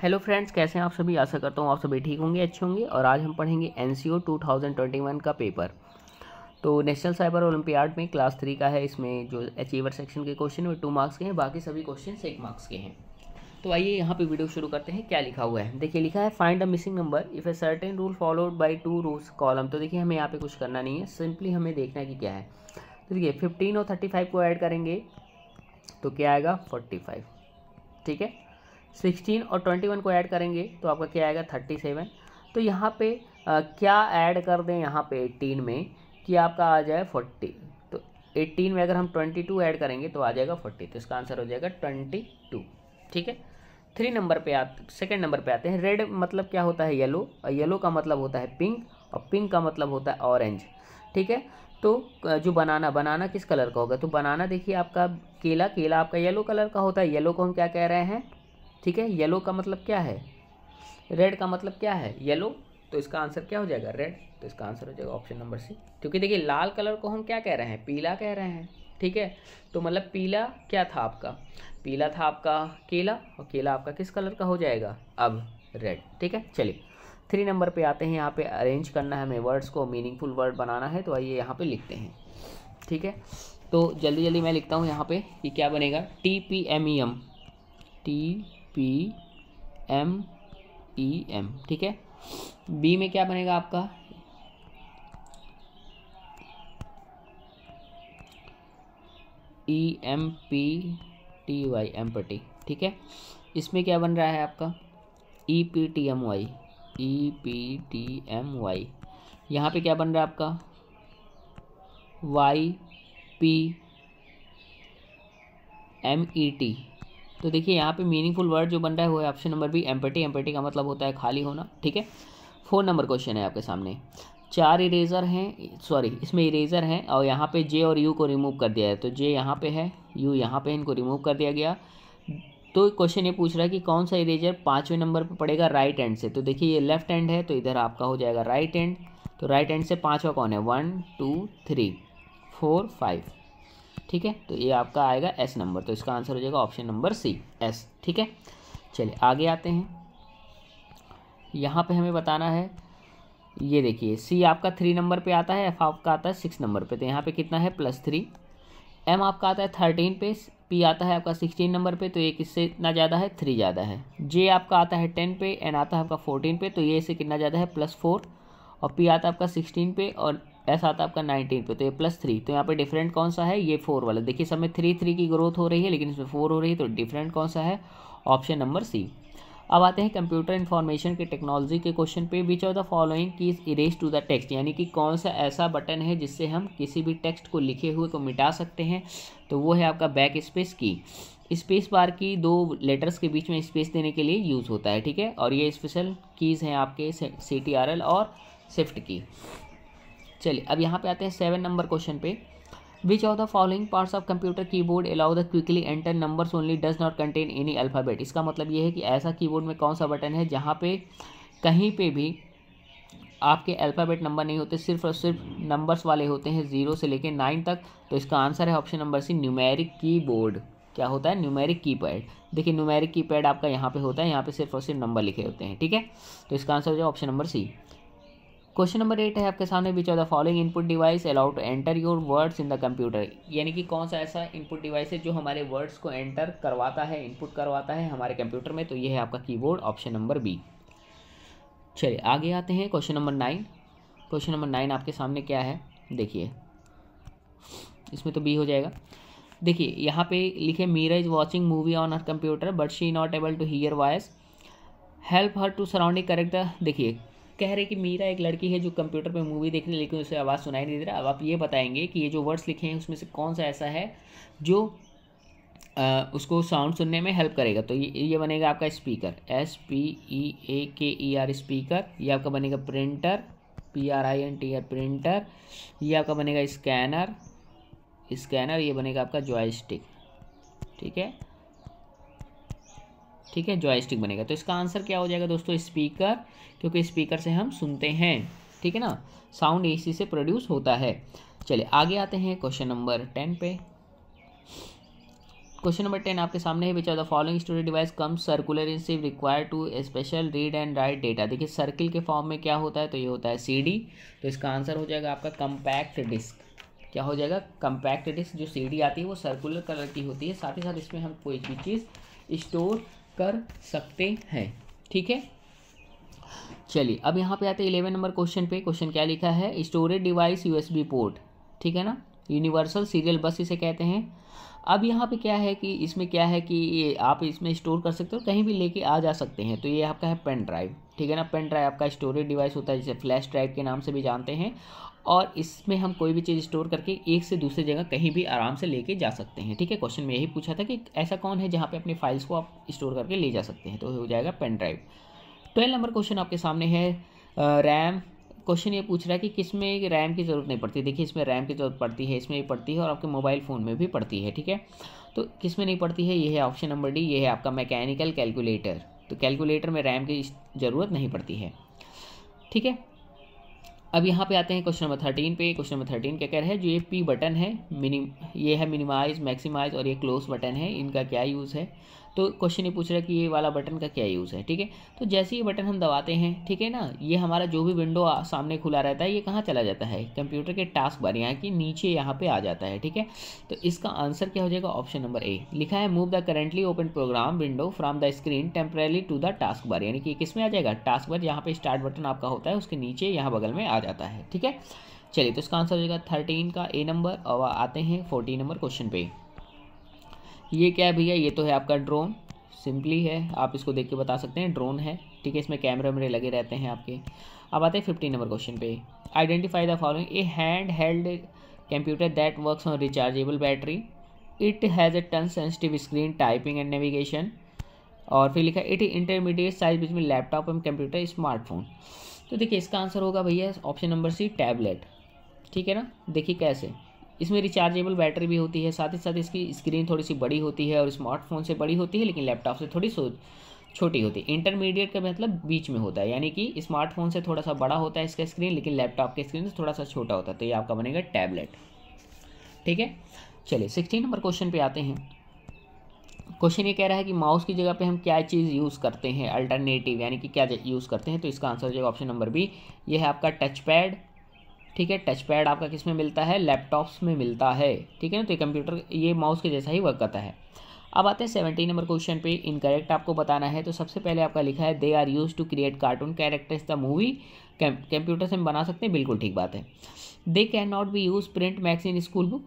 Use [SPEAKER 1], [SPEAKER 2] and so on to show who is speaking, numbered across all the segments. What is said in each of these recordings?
[SPEAKER 1] hello friends कैसे हैं आप सभी आशा करता हूँ आप सभी ठीक होंगे अच्छे होंगे और आज हम पढ़ेंगे N C O two thousand twenty one का पेपर तो नेशनल साइबर ओलंपियाड में क्लास थ्री का है इसमें जो अचीवर सेक्शन के क्वेश्चन वो टू मार्क्स के हैं बाकी सभी क्वेश्चन एक मार्क्स के हैं तो आइए यहाँ पे वीडियो शुरू करते हैं क्या लिखा हुआ है देखिए लिखा है find a missing number if a certain rule followed by two rules column तो देखिए हमें यहाँ पे कुछ करना नहीं है सिंपली हमें देखना है कि क्या है तो देखिए फिफ्टीन और थर्टी फाइव को ऐड करेंगे तो क्या आएगा फोर्टी फाइव ठीक है सिक्सटीन और ट्वेंटी वन को ऐड करेंगे तो आपका क्या आएगा थर्टी सेवन तो यहाँ पे आ, क्या ऐड कर दें यहाँ पे एटीन में कि आपका आ जाए फोर्टी तो एटीन में अगर हम ट्वेंटी टू ऐड करेंगे तो आ जाएगा फोर्टी तो इसका आंसर हो जाएगा ट्वेंटी टू ठीक है थ्री नंबर पे आते सेकेंड नंबर पे आते हैं रेड मतलब क्या होता है येलो और येलो का मतलब होता है पिंक और पिंक का मतलब होता है ऑरेंज ठीक है तो जो बनाना बनाना किस कलर का होगा तो बनाना देखिए आपका केला केला आपका येलो कलर का होता है येलो को हम क्या कह रहे हैं ठीक है येलो का मतलब क्या है रेड का मतलब क्या है येलो तो इसका आंसर क्या हो जाएगा रेड तो इसका आंसर हो जाएगा ऑप्शन नंबर सी क्योंकि देखिए लाल कलर को हम क्या कह रहे हैं पीला कह रहे हैं ठीक है तो मतलब पीला क्या था आपका पीला था आपका केला और केला आपका किस कलर का हो जाएगा अब रेड ठीक है चलिए थ्री नंबर पे आते हैं यहाँ पे अरेंज करना है हमें वर्ड्स को मीनिंगफुल वर्ड बनाना है तो आइए यहाँ पे लिखते हैं ठीक है तो जल्दी जल्दी मैं लिखता हूँ यहाँ पे कि क्या बनेगा T P M E M T P M E M ठीक है बी में क्या बनेगा आपका E M P T Y M पर टी ठीक है इसमें क्या बन रहा है आपका E P T M Y E P T M Y यहाँ पे क्या बन रहा है आपका Y P M E T तो देखिए यहाँ पे मीनिंगफुल वर्ड जो बन रहा है वो है option number B empty empty का मतलब होता है खाली होना ठीक है फोर नंबर क्वेश्चन है आपके सामने चार इरेजर हैं सॉरी इसमें इरेजर हैं और यहाँ पे जे और यू को रिमूव कर दिया है तो जे यहाँ पे है यू यहाँ पे इनको रिमूव कर दिया गया तो क्वेश्चन ये पूछ रहा है कि कौन सा इरेजर पाँचवें नंबर पर पड़ेगा राइट एंड से तो देखिए ये लेफ्ट एंड है तो इधर आपका हो जाएगा राइट एंड तो राइट एंड से पाँचवा कौन है one two three four five ठीक है तो ये आपका आएगा एस नंबर तो इसका आंसर हो जाएगा ऑप्शन नंबर सी एस ठीक है चलिए आगे आते हैं यहाँ पे हमें बताना है ये देखिए सी आपका थ्री नंबर पे आता है एफ आपका आता है सिक्स नंबर पे तो यहाँ पे कितना है प्लस थ्री एम आपका आता है थर्टीन पे पी आता है आपका सिक्सटीन नंबर पे तो ये किससे इतना ज़्यादा है थ्री ज़्यादा है जे आपका आता है टेन पे एन आता है आपका फोर्टीन पे तो ये इससे कितना ज़्यादा है प्लस फोर और पी आता है आपका सिक्सटीन पे और एस आता है आपका नाइनटीन पे तो ये प्लस थ्री तो यहाँ पे डिफरेंट कौन सा है ये फोर वाला देखिए सब में थ्री थ्री की ग्रोथ हो रही है लेकिन इसमें फोर हो रही है तो डिफरेंट कौन सा है ऑप्शन नंबर सी अब आते हैं कंप्यूटर इन्फॉर्मेशन के टेक्नोलॉजी के क्वेश्चन पे which of the following key is erase to the text यानी कि कौन सा ऐसा बटन है जिससे हम किसी भी टेक्स्ट को लिखे हुए को मिटा सकते हैं तो वो है आपका बैक स्पेस की स्पेस बार की दो लेटर्स के बीच में स्पेस देने के लिए यूज़ होता है ठीक है और ये स्पेशल कीज़ हैं आपके सी टी आर एल और शिफ्ट की चलिए अब यहाँ पे आते हैं सेवन नंबर क्वेश्चन पे which of the following parts of computer keyboard allow the quickly enter numbers only does not contain any alphabet इसका मतलब ये है कि ऐसा कीबोर्ड में कौन सा बटन है जहाँ पे कहीं पे भी आपके अल्फ़ाबेट नंबर नहीं होते सिर्फ और सिर्फ नंबर्स वाले होते हैं ज़ीरो से लेकर नाइन तक तो इसका आंसर है option number C numeric keyboard क्या होता है न्यूमेरिक कीपैड देखिए न्यूमेरिक कीपैड आपका यहाँ पे होता है यहाँ पे सिर्फ और सिर्फ नंबर लिखे होते हैं ठीक है तो इसका आंसर हो जाए option number C question number eight है आपके सामने which of the following input device allow to enter your words in the computer यानी कि कौन सा ऐसा इनपुट डिवाइस है जो हमारे वर्ड्स को एंटर करवाता है इनपुट करवाता है हमारे कंप्यूटर में तो ये है आपका कीबोर्ड ऑप्शन नंबर बी चलिए आगे आते हैं question number nine question number nine आपके सामने क्या है देखिए इसमें तो बी हो जाएगा देखिए यहाँ पे लिखे Meera is watching movie on her computer but she not able to hear voice help her to surrounding correct देखिए कह रहे कि मीरा एक लड़की है जो कंप्यूटर पर मूवी देख रही लेकिन उसे आवाज़ सुनाई नहीं दे रहा अब आप ये बताएंगे कि ये जो वर्ड्स लिखे हैं उसमें से कौन सा ऐसा है जो आ, उसको साउंड सुनने में हेल्प करेगा तो ये ये बनेगा आपका speaker S P E A K E R speaker ये आपका बनेगा printer P R I N T R printer ये आपका बनेगा स्कैनर स्कैनर ये बनेगा आपका जॉयस्टिक ठीक है ठीक है जॉयस्टिक बनेगा तो इसका आंसर क्या हो जाएगा दोस्तों स्पीकर क्योंकि स्पीकर से हम सुनते हैं ठीक है ना साउंड इसी से प्रोड्यूस होता है चलिए आगे आते हैं क्वेश्चन नंबर टेन पे क्वेश्चन नंबर टेन आपके सामने है which are the following storage device come circular in shape require to special read and write data देखिए सर्किल के फॉर्म में क्या होता है तो ये होता है सी तो इसका आंसर हो जाएगा आपका कंपैक्ट डिस्क क्या हो जाएगा कंपैक्ट डिस्क जो सीडी आती है वो सर्कुलर कलर की होती है साथ ही साथ इसमें हम कोई भी चीज़ स्टोर कर सकते हैं ठीक है चलिए अब यहाँ पे आते हैं इलेवन नंबर क्वेश्चन पे क्वेश्चन क्या लिखा है स्टोरेज डिवाइस यूएसबी पोर्ट ठीक है ना यूनिवर्सल सीरियल बस इसे कहते हैं अब यहाँ पे क्या है कि इसमें क्या है कि आप इसमें स्टोर कर सकते हो कहीं भी लेके आ जा सकते हैं तो ये आपका है पेन ड्राइव ठीक है ना पेन ड्राइव आपका स्टोरेज डिवाइस होता है जिसे फ्लैश ड्राइव के नाम से भी जानते हैं और इसमें हम कोई भी चीज़ स्टोर करके एक से दूसरी जगह कहीं भी आराम से लेके जा सकते हैं ठीक है क्वेश्चन में यही पूछा था कि ऐसा कौन है जहाँ पे अपनी फाइल्स को आप स्टोर करके ले जा सकते हैं तो हो जाएगा pen drive twelve number question आपके सामने है रैम क्वेश्चन ये पूछ रहा है कि किस में रैम की ज़रूरत नहीं पड़ती देखिए इसमें रैम की ज़रूरत पड़ती है इसमें भी पड़ती है और आपके मोबाइल फ़ोन में भी पड़ती है ठीक है तो किस में नहीं पड़ती है ये है ऑप्शन नंबर डी ये है आपका मैकेनिकल कैलकुलेटर तो कैलकुलेटर में रैम की ज़रूरत नहीं पड़ती है ठीक है अब यहाँ पे आते हैं क्वेश्चन नंबर थर्टीन पे क्वेश्चन नंबर थर्टीन क्या कह रहा है जो ये पी बटन है मिनिम ये है मिनिमाइज मैक्सिमाइज और ये क्लोज बटन है इनका क्या यूज़ है तो क्वेश्चन ये पूछ रहा है कि ये वाला बटन का क्या यूज़ है ठीक है तो जैसे ये बटन हम दबाते हैं ठीक है ना ये हमारा जो भी विंडो सामने खुला रहता है ये कहाँ चला जाता है कंप्यूटर के टास्क बार यहाँ की नीचे यहाँ पे आ जाता है ठीक है तो इसका आंसर क्या हो जाएगा ऑप्शन नंबर ए लिखा है move the currently open program window from the screen temporarily to the task bar यानी कि किस में आ जाएगा टास्क बार यहाँ पर स्टार्ट बटन आपका होता है उसके नीचे यहाँ बगल में आ जाता है ठीक है चलिए तो इसका आंसर हो जाएगा थर्टीन का ए नंबर और आते हैं फोर्टीन नंबर क्वेश्चन पे ये क्या है भैया ये तो है आपका ड्रोन सिंपली है आप इसको देख के बता सकते हैं ड्रोन है ठीक है इसमें कैमरे वैमरे लगे रहते हैं आपके अब आते हैं फिफ्टी नंबर क्वेश्चन पे identify the following a hand held computer that works on rechargeable battery it has a touch sensitive screen typing and navigation और फिर लिखा इट इंटरमीडिएट साइज में लैपटॉप एंड कंप्यूटर स्मार्टफोन तो देखिए इसका answer होगा भैया ऑप्शन नंबर सी टैबलेट ठीक है ना देखिए कैसे इसमें रिचार्जेबल बैटरी भी होती है साथ ही साथ इसकी स्क्रीन थोड़ी सी बड़ी होती है और स्मार्टफोन से बड़ी होती है लेकिन लैपटॉप से थोड़ी छोटी होती है इंटरमीडिएट का मतलब बीच में होता है यानी कि स्मार्टफोन से थोड़ा सा बड़ा होता है इसका स्क्रीन लेकिन लैपटॉप के स्क्रीन से थोड़ा सा छोटा होता है तो ये आपका बनेगा टैबलेट ठीक है चलिए सिक्सटीन नंबर क्वेश्चन पे आते हैं क्वेश्चन ये कह रहा है कि माउस की जगह पे हम क्या चीज़ यूज़ करते हैं अल्टरनेटिव यानी कि क्या यूज़ करते हैं तो इसका आंसर हो जाएगा ऑप्शन नंबर बी ये है आपका टच पैड ठीक है टच पैड आपका किस में मिलता है लैपटॉप्स में मिलता है ठीक है ना तो ये कंप्यूटर ये माउस के जैसा ही वर्क करता है अब आते हैं सेवेंटी नंबर क्वेश्चन पे इनकरेक्ट आपको बताना है तो सबसे पहले आपका लिखा है they are use to create cartoon characters the movie computer से हम बना सकते हैं बिल्कुल ठीक बात है they can not be use print magazine school book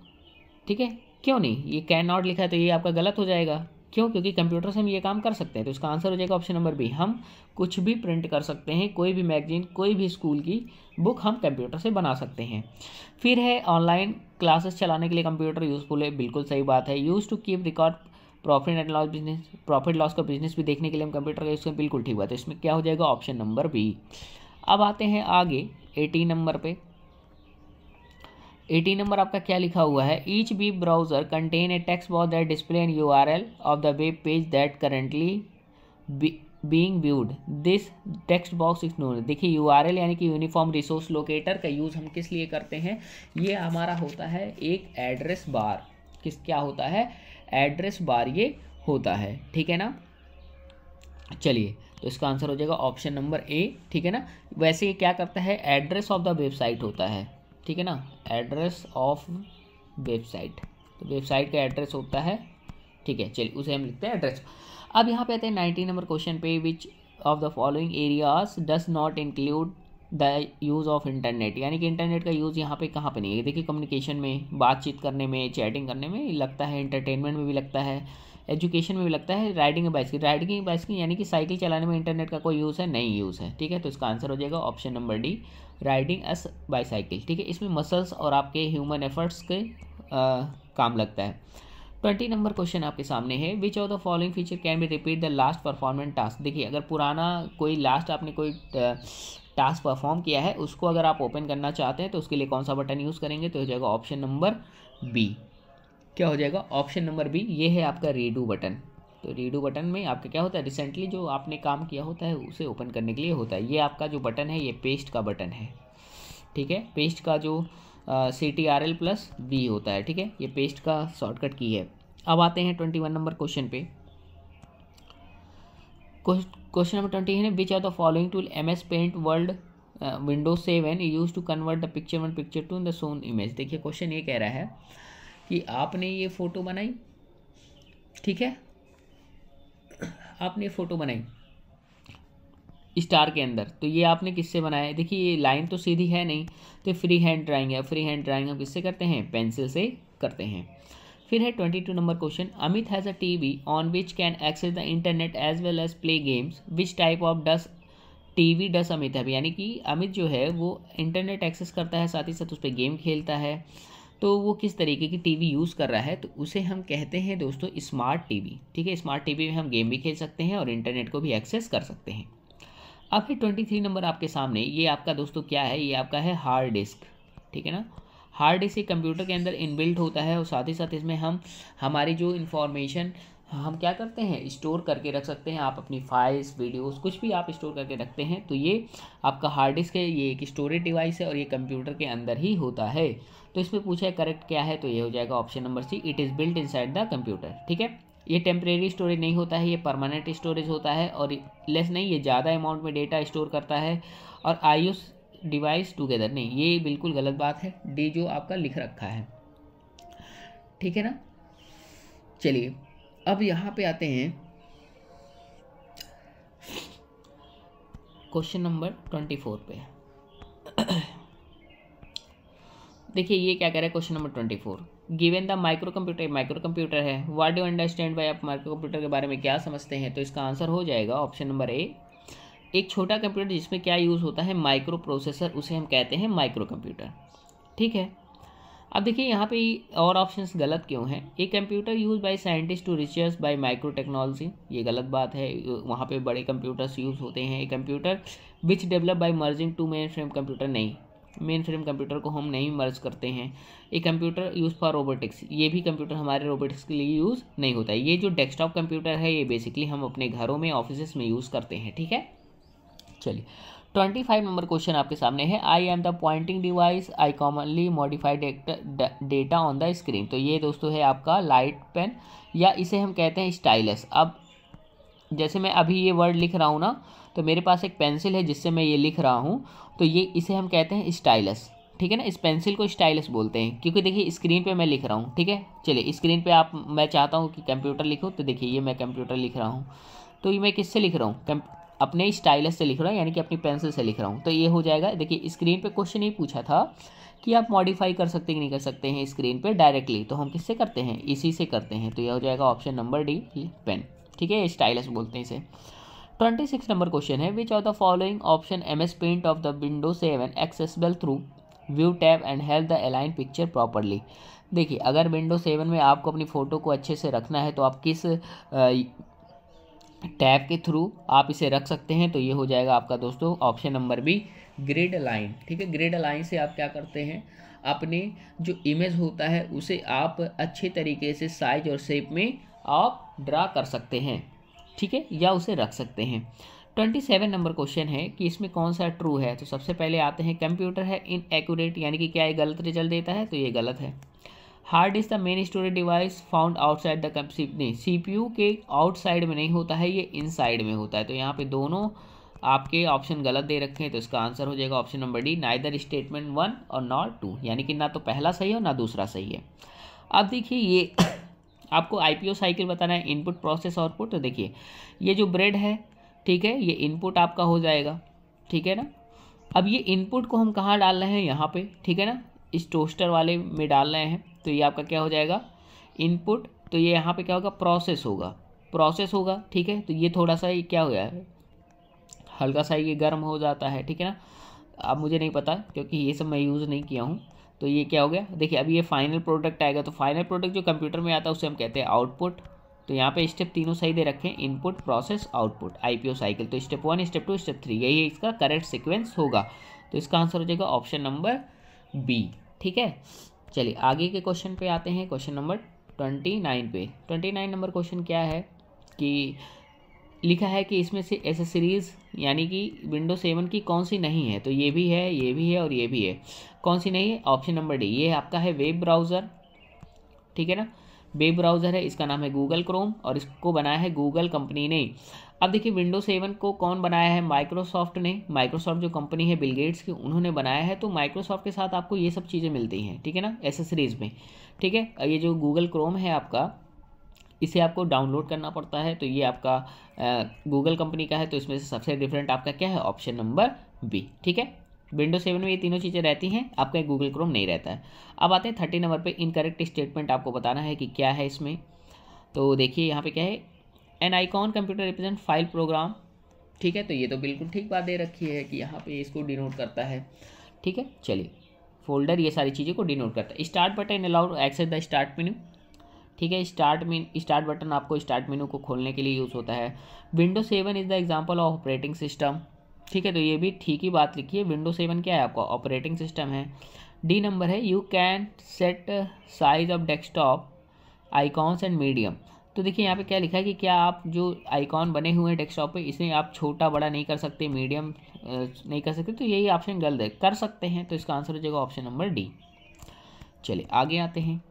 [SPEAKER 1] ठीक है क्यों नहीं ये कैन नॉट लिखा है तो ये आपका गलत हो जाएगा क्यों क्योंकि कंप्यूटर से हम ये काम कर सकते हैं तो इसका आंसर हो जाएगा ऑप्शन नंबर बी हम कुछ भी प्रिंट कर सकते हैं कोई भी मैगजीन कोई भी स्कूल की बुक हम कंप्यूटर से बना सकते हैं फिर है ऑनलाइन क्लासेस चलाने के लिए कंप्यूटर यूज़फुल है बिल्कुल सही बात है use to keep record profit and loss business profit loss का बिजनेस भी देखने के लिए हम कंप्यूटर का यूज़ करें बिल्कुल ठीक बात है इसमें क्या हो जाएगा ऑप्शन नंबर बी अब आते हैं आगे एटीन नंबर पर एटीन नंबर आपका क्या लिखा हुआ है each web browser contain a text box that display an U R L of the web page that currently being viewed this text box is known देखिए यू आर एल यानी कि uniform resource locator का use हम किस लिए करते हैं ये हमारा होता है एक एड्रेस बार किस क्या होता है एड्रेस बार ये होता है ठीक है ना चलिए तो इसका आंसर हो जाएगा ऑप्शन नंबर ए ठीक है ना वैसे ये क्या करता है एड्रेस ऑफ द वेबसाइट होता है ठीक है ना एड्रेस ऑफ वेबसाइट तो वेबसाइट का एड्रेस होता है ठीक है चलिए उसे हम लिखते हैं एड्रेस अब यहाँ पे आते हैं नाइनटीन नंबर क्वेश्चन पे which of the following areas does not include the use of internet यानी कि इंटरनेट का यूज़ यहाँ पे कहाँ पे नहीं है देखिए कम्युनिकेशन में बातचीत करने में चैटिंग करने में लगता है इंटरटेनमेंट में भी लगता है एजुकेशन में भी लगता है राइडिंग बाइसिकल राइडिंग बाइसिकल यानी कि साइकिल चलाने में इंटरनेट का कोई यूज़ है नहीं यूज़ है ठीक है तो इसका आंसर हो जाएगा option number D riding as bicycle ठीक है इसमें मसल्स और आपके ह्यूमन एफर्ट्स के आ, काम लगता है ट्वेंटी नंबर क्वेश्चन आपके सामने है which of the following feature can be repeat the last performed task देखिए अगर पुराना कोई लास्ट आपने कोई टास्क परफॉर्म किया है उसको अगर आप ओपन करना चाहते हैं तो उसके लिए कौन सा बटन यूज़ करेंगे तो हो जाएगा ऑप्शन नंबर बी क्या हो जाएगा ऑप्शन नंबर बी ये है आपका रेडू बटन तो रेडू बटन में आपका क्या होता है रिसेंटली जो आपने काम किया होता है उसे ओपन करने के लिए होता है ये आपका जो बटन है ये पेस्ट का बटन है ठीक है पेस्ट का जो C T R L plus B होता है ठीक है ये पेस्ट का शॉर्टकट की है अब आते हैं ट्वेंटी वन नंबर क्वेश्चन पे क्वेश्चन नंबर ट्वेंटी है which are the following tool M S paint world window seven use to convert the picture one picture two in the same image देखिए question ये कह रहा है कि आपने ये फ़ोटो बनाई ठीक है आपने फ़ोटो बनाई स्टार के अंदर तो ये आपने किससे बनाया देखिए ये लाइन तो सीधी है नहीं तो फ्री हैंड ड्राइंग है फ्री हैंड ड्राइंग हम किससे करते हैं पेंसिल से करते हैं फिर है twenty two number question Amit has a T V on which can access the internet as well as play games which type of does T V does Amit has यानी कि अमित जो है वो इंटरनेट एक्सेस करता है साथ ही साथ उस पर गेम खेलता है तो वो किस तरीके की टीवी यूज़ कर रहा है तो उसे हम कहते हैं दोस्तों स्मार्ट टीवी ठीक है स्मार्ट टीवी में हम गेम भी खेल सकते हैं और इंटरनेट को भी एक्सेस कर सकते हैं अब फिर ट्वेंटी थ्री नंबर आपके सामने ये आपका दोस्तों क्या है ये आपका है हार्ड डिस्क ठीक है ना हार्ड डिस्क एक कंप्यूटर के अंदर इनबिल्ट होता है और साथ ही साथ इसमें हम हमारी जो इन्फॉर्मेशन हम क्या करते हैं स्टोर करके रख सकते हैं आप अपनी फाइल्स वीडियोस कुछ भी आप स्टोर करके रखते हैं तो ये आपका हार्ड डिस्क है ये एक स्टोरेज डिवाइस है और ये कंप्यूटर के अंदर ही होता है तो इसमें पूछा है करेक्ट क्या है तो ये हो जाएगा option number C it is built inside the computer ठीक है ये टेम्परेरी स्टोरेज नहीं होता है ये परमानेंट स्टोरेज होता है और लेस नहीं ये ज़्यादा अमाउंट में डेटा स्टोर करता है और आई डिवाइस टुगेदर नहीं ये बिल्कुल गलत बात है डी जो आपका लिख रखा है ठीक है ना चलिए अब यहाँ पे आते हैं क्वेश्चन नंबर ट्वेंटी फोर पे देखिए ये क्या कह रहा है question number twenty four given the micro computer micro computer है वाट डू अंडरस्टैंड बाई आप माइक्रो कंप्यूटर के बारे में क्या समझते हैं तो इसका आंसर हो जाएगा ऑप्शन नंबर ए एक छोटा कंप्यूटर जिसमें क्या यूज़ होता है माइक्रो प्रोसेसर उसे हम कहते हैं माइक्रो कंप्यूटर ठीक है अब देखिए यहाँ पे और ऑप्शंस गलत क्यों हैं a computer use by scientist to research by micro technology ये गलत बात है वहाँ पे बड़े कंप्यूटर्स यूज़ होते हैं a computer which develop by merging two main frame computer नहीं मेन फ्रेम कंप्यूटर को हम नहीं मर्ज करते हैं ये कंप्यूटर यूज़ फॉर रोबोटिक्स ये भी कंप्यूटर हमारे रोबोटिक्स के लिए यूज़ नहीं होता है ये जो डेस्कटॉप कंप्यूटर है ये बेसिकली हम अपने घरों में ऑफिस में यूज़ करते हैं ठीक है चलिए ट्वेंटी फाइव नंबर क्वेश्चन आपके सामने है I am the pointing device I commonly modified data on the screen तो ये दोस्तों है आपका लाइट पेन या इसे हम कहते हैं स्टाइलस अब जैसे मैं अभी ये वर्ड लिख रहा हूँ ना तो मेरे पास एक पेंसिल है जिससे मैं ये लिख रहा हूँ तो ये इसे हम कहते हैं स्टाइलस ठीक है ना इस पेंसिल को स्टाइलस बोलते हैं क्योंकि देखिए स्क्रीन पे मैं लिख रहा हूँ ठीक है चलिए स्क्रीन पे आप मैं चाहता हूँ कि कंप्यूटर लिखूँ तो देखिए ये मैं कंप्यूटर लिख रहा हूँ तो ये मैं किससे लिख रहा हूँ अपने स्टाइलस से लिख रहा हूँ यानी कि अपनी पेंसिल से लिख रहा हूँ तो ये हो जाएगा देखिए स्क्रीन पे क्वेश्चन ही पूछा था कि आप मॉडिफाई कर सकते कि नहीं कर सकते हैं स्क्रीन पे डायरेक्टली तो हम किससे करते हैं इसी से करते हैं तो यह हो जाएगा ऑप्शन नंबर डी पेन ठीक है स्टाइलस बोलते हैं इसे ट्वेंटी सिक्स नंबर क्वेश्चन है which are the following option M S paint of the window seven accessible through view tab and help the align picture properly देखिए अगर window seven में आपको अपनी फ़ोटो को अच्छे से रखना है तो आप किस टैब के थ्रू आप इसे रख सकते हैं तो ये हो जाएगा आपका दोस्तों option number B grid line ठीक है ग्रिड लाइन से आप क्या करते हैं अपने जो इमेज होता है उसे आप अच्छे तरीके से साइज और शेप में आप ड्रा कर सकते हैं ठीक है या उसे रख सकते हैं ट्वेंटी सेवन नंबर क्वेश्चन है कि इसमें कौन सा ट्रू है तो सबसे पहले आते हैं कंप्यूटर है इन एक्यूरेट यानी कि क्या ये गलत रिजल्ट देता है तो ये गलत है hard is the main storage device found outside the C P CPU के आउटसाइड में नहीं होता है ये इनसाइड में होता है तो यहाँ पे दोनों आपके ऑप्शन गलत दे रखे हैं तो इसका आंसर हो जाएगा option number D neither statement one और नॉट टू यानी कि ना तो पहला सही है और ना दूसरा सही है अब देखिए ये आपको आईपीओ साइकिल बताना है इनपुट प्रोसेस आउटपुट तो देखिए ये जो ब्रेड है ठीक है ये इनपुट आपका हो जाएगा ठीक है ना अब ये इनपुट को हम कहाँ डाल रहे हैं यहाँ पे ठीक है ना इस टोस्टर वाले में डाल रहे हैं तो ये आपका क्या हो जाएगा इनपुट तो ये यहाँ पे क्या होगा प्रोसेस होगा प्रोसेस होगा ठीक है तो ये थोड़ा सा ये क्या हो गया है हल्का सा ये गर्म हो जाता है ठीक है ना अब मुझे नहीं पता क्योंकि ये सब मैं यूज़ नहीं किया हूँ तो ये क्या हो गया देखिए अब ये फाइनल प्रोडक्ट आएगा तो फाइनल प्रोडक्ट जो कंप्यूटर में आता है उसे हम कहते हैं आउटपुट तो यहाँ पे स्टेप तीनों सही दे रखें input process output IPO cycle तो step one step two step three यही इसका करेक्ट सीक्वेंस होगा तो इसका आंसर हो जाएगा ऑप्शन नंबर बी ठीक है चलिए आगे के क्वेश्चन पे आते हैं क्वेश्चन नंबर ट्वेंटी नाइन पे ट्वेंटी नाइन नंबर क्वेश्चन क्या है कि लिखा है कि इसमें से एसेसरीज यानी कि विंडो सेवन की कौन सी नहीं है तो ये भी है ये भी है और ये भी है कौन सी नहीं है ऑप्शन नंबर डी ये आपका है वेब ब्राउज़र ठीक है ना वेब ब्राउज़र है इसका नाम है गूगल क्रोम और इसको बनाया है गूगल कंपनी ने अब देखिए विंडो सेवन को कौन बनाया है माइक्रोसॉफ्ट ने माइक्रोसॉफ्ट जो कंपनी है बिल गेट्स की उन्होंने बनाया है तो माइक्रोसॉफ्ट के साथ आपको ये सब चीज़ें मिलती हैं ठीक है ना एसेसरीज़ में ठीक है ये जो गूगल क्रोम है आपका इसे आपको डाउनलोड करना पड़ता है तो ये आपका गूगल कंपनी का है तो इसमें से सबसे डिफरेंट आपका क्या है ऑप्शन नंबर बी ठीक है विंडो सेवन में ये तीनों चीज़ें रहती हैं आपका गूगल क्रोम नहीं रहता है अब आते हैं थर्टी नंबर पर इनकरेक्ट स्टेटमेंट आपको बताना है कि क्या है इसमें तो देखिए यहाँ पर क्या है an icon computer represent file program ठीक है तो ये तो बिल्कुल ठीक बात दे रखी है कि यहाँ पे इसको डिनोट करता है ठीक है चलिए फोल्डर ये सारी चीज़ें को डिनोट करता है start button allowed access the start menu ठीक है स्टार्ट मीन स्टार्ट बटन आपको स्टार्ट मेनू को खोलने के लिए यूज़ होता है window seven is the example of operating system ठीक है तो ये भी ठीक ही बात लिखी है विंडो सेवन क्या है आपका ऑपरेटिंग सिस्टम है डी नंबर है you can set size of desktop icons and medium तो देखिए यहाँ पे क्या लिखा है कि क्या आप जो आइकॉन बने हुए हैं डेस्कटॉप पे इसमें आप छोटा बड़ा नहीं कर सकते मीडियम नहीं कर सकते तो यही ऑप्शन गलत है कर सकते हैं तो इसका आंसर हो जाएगा ऑप्शन नंबर डी चलिए आगे आते हैं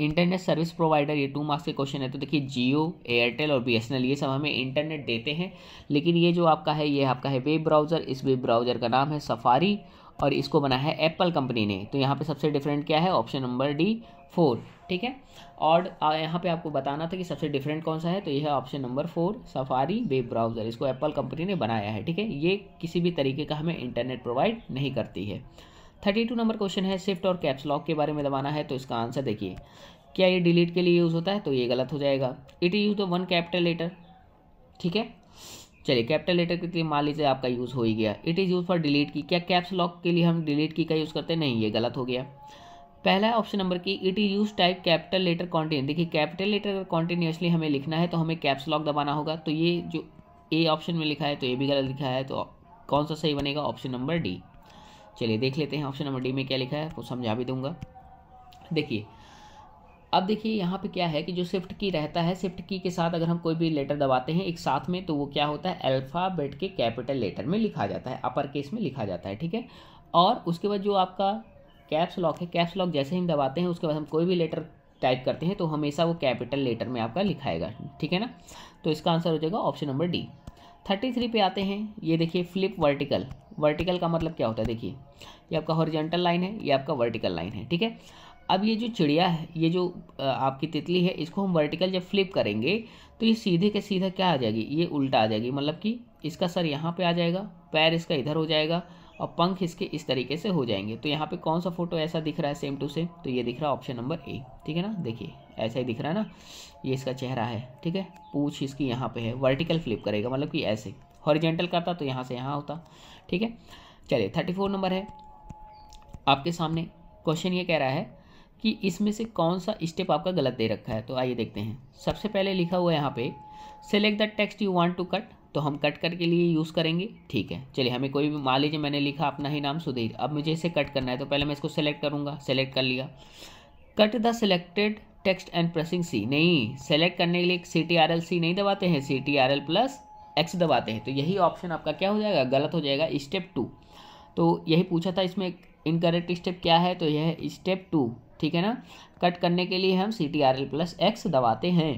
[SPEAKER 1] इंटरनेट सर्विस प्रोवाइडर ये टू मार्क्स के क्वेश्चन है तो देखिए जियो एयरटेल और बीएसएनएल ये सब हमें इंटरनेट देते हैं लेकिन ये जो आपका है ये आपका है वेब ब्राउज़र इस वेब ब्राउज़र का नाम है सफारी और इसको बना है एप्पल कंपनी ने तो यहाँ पे सबसे डिफरेंट क्या है ऑप्शन नंबर डी फोर ठीक है और यहाँ पे आपको बताना था कि सबसे डिफरेंट कौन सा है तो यह है option number four Safari web browser इसको एप्पल कंपनी ने बनाया है ठीक है ये किसी भी तरीके का हमें इंटरनेट प्रोवाइड नहीं करती है थर्टी टू नंबर क्वेश्चन है शिफ्ट और कैप्स लॉक के बारे में दबाना है तो इसका आंसर देखिए क्या ये डिलीट के लिए यूज़ होता है तो ये गलत हो जाएगा it is use the one capital letter ठीक है चलिए कैपिटल लेटर के लिए मान लीजिए आपका यूज़ हो ही गया it is use for delete key क्या कैप्स लॉक के लिए हम डिलीट की का यूज़ करते हैं नहीं ये गलत हो गया पहला ऑप्शन नंबर की it is use type capital letter continue देखिए कैपिटल लेटर अगर कॉन्टिन्यूसली हमें लिखना है तो हमें कैप्स लॉक दबाना होगा तो ये जो ए ऑप्शन में लिखा है तो ये भी गलत लिखा है तो कौन सा सही बनेगा ऑप्शन नंबर डी चलिए देख लेते हैं ऑप्शन नंबर डी में क्या लिखा है वो समझा भी दूंगा देखिए अब देखिए यहाँ पे क्या है कि जो शिफ्ट की रहता है शिफ्ट की के साथ अगर हम कोई भी लेटर दबाते हैं एक साथ में तो वो क्या होता है अल्फ़ाबेट के कैपिटल लेटर में लिखा जाता है अपर केस में लिखा जाता है ठीक है और उसके बाद जो आपका कैप्स लॉक है कैप्स लॉक जैसे ही हम दबाते हैं उसके बाद हम कोई भी लेटर टाइप करते हैं तो हमेशा वो कैपिटल लेटर में आपका लिखाएगा ठीक है ना तो इसका आंसर हो जाएगा option number D thirty three पे आते हैं ये देखिए फ्लिप वर्टिकल वर्टिकल का मतलब क्या होता है देखिए ये आपका हॉरिजेंटल लाइन है ये आपका वर्टिकल लाइन है ठीक है अब ये जो चिड़िया है ये जो आपकी तितली है इसको हम वर्टिकल जब फ्लिप करेंगे तो ये सीधे के सीधा क्या आ जाएगी ये उल्टा आ जाएगी मतलब कि इसका सर यहाँ पे आ जाएगा पैर इसका इधर हो जाएगा और पंख इसके इस तरीके से हो जाएंगे तो यहाँ पे कौन सा फोटो ऐसा दिख रहा है सेम टू सेम तो ये दिख रहा है ऑप्शन नंबर ए ठीक है ना देखिए ऐसा ही दिख रहा है ना ये इसका चेहरा है ठीक है पूछ इसकी यहाँ पे है वर्टिकल फ्लिप करेगा मतलब कि ऐसे हॉरिजेंटल करता तो यहाँ से यहाँ होता ठीक है चलिए थर्टी फोर नंबर है आपके सामने क्वेश्चन ये कह रहा है कि इसमें से कौन सा स्टेप आपका गलत दे रखा है तो आइए देखते हैं सबसे पहले लिखा हुआ है यहाँ पे select the text you want to cut तो हम कट करके लिए यूज़ करेंगे ठीक है चलिए हमें कोई भी मान लीजिए मैंने लिखा अपना ही नाम सुधीर अब मुझे इसे कट करना है तो पहले मैं इसको सेलेक्ट करूँगा सेलेक्ट कर लिया cut the selected text and pressing C नहीं सेलेक्ट करने के लिए C T R L C नहीं दबाते हैं C T R L plus X दबाते हैं तो यही ऑप्शन आपका क्या हो जाएगा गलत हो जाएगा स्टेप टू तो यही पूछा था इसमें इनकरेक्ट स्टेप क्या है तो यह स्टेप टू ठीक है ना कट करने के लिए हम C T R L plus X दबाते हैं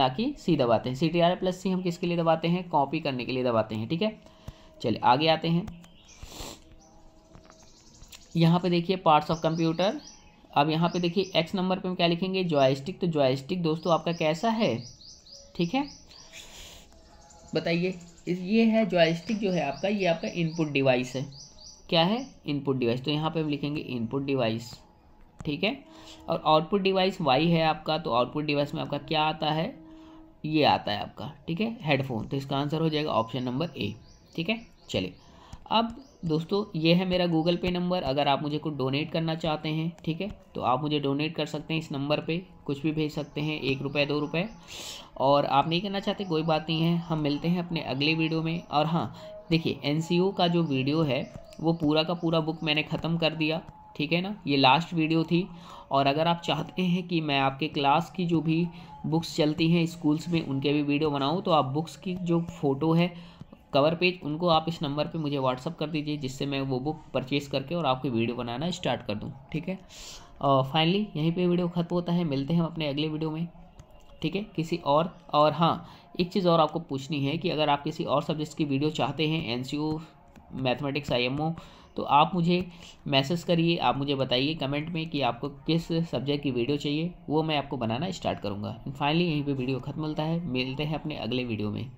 [SPEAKER 1] ना कि सी दबाते हैं C T R L plus C हम किसके लिए दबाते हैं कॉपी करने के लिए दबाते हैं ठीक है चलिए आगे आते हैं यहाँ पे देखिए पार्ट्स ऑफ कंप्यूटर अब यहाँ पे देखिए एक्स नंबर पे हम क्या लिखेंगे जॉयस्टिक तो जॉयस्टिक दोस्तों आपका कैसा है ठीक है बताइए ये है जॉयस्टिक जो है आपका ये आपका इनपुट डिवाइस है क्या है इनपुट डिवाइस तो यहाँ पे हम लिखेंगे इनपुट डिवाइस ठीक है और आउटपुट डिवाइस वाई है आपका तो आउटपुट डिवाइस में आपका क्या आता है ये आता है आपका ठीक है हेडफोन तो इसका आंसर हो जाएगा ऑप्शन नंबर ए ठीक है चलिए अब दोस्तों ये है मेरा गूगल पे नंबर अगर आप मुझे कुछ डोनेट करना चाहते हैं ठीक है तो आप मुझे डोनेट कर सकते हैं इस नंबर पे कुछ भी भेज सकते हैं एक रुपये दो रुपये और आप नहीं करना चाहते कोई बात नहीं है हम मिलते हैं अपने अगले वीडियो में और हाँ देखिए एन का जो वीडियो है वो पूरा का पूरा बुक मैंने ख़त्म कर दिया ठीक है ना ये लास्ट वीडियो थी और अगर आप चाहते हैं कि मैं आपके क्लास की जो भी बुक्स चलती हैं स्कूल्स में उनके भी वीडियो बनाऊँ तो आप बुक्स की जो फ़ोटो है कवर पेज उनको आप इस नंबर पे मुझे व्हाट्सअप कर दीजिए जिससे मैं वो बुक परचेज़ करके और आपकी वीडियो बनाना स्टार्ट कर दूँ ठीक है और फाइनली यहीं पे वीडियो ख़त्म होता है मिलते हैं हम अपने अगले वीडियो में ठीक है किसी और और हाँ एक चीज़ और आपको पूछनी है कि अगर आप किसी और सब्जेक्ट की वीडियो चाहते हैं एन मैथमेटिक्स आई तो आप मुझे मैसेज करिए आप मुझे बताइए कमेंट में कि आपको किस सब्जेक्ट की वीडियो चाहिए वो मैं आपको बनाना स्टार्ट करूँगा फाइनली यहीं पे वीडियो ख़त्म होता है मिलते हैं अपने अगले वीडियो में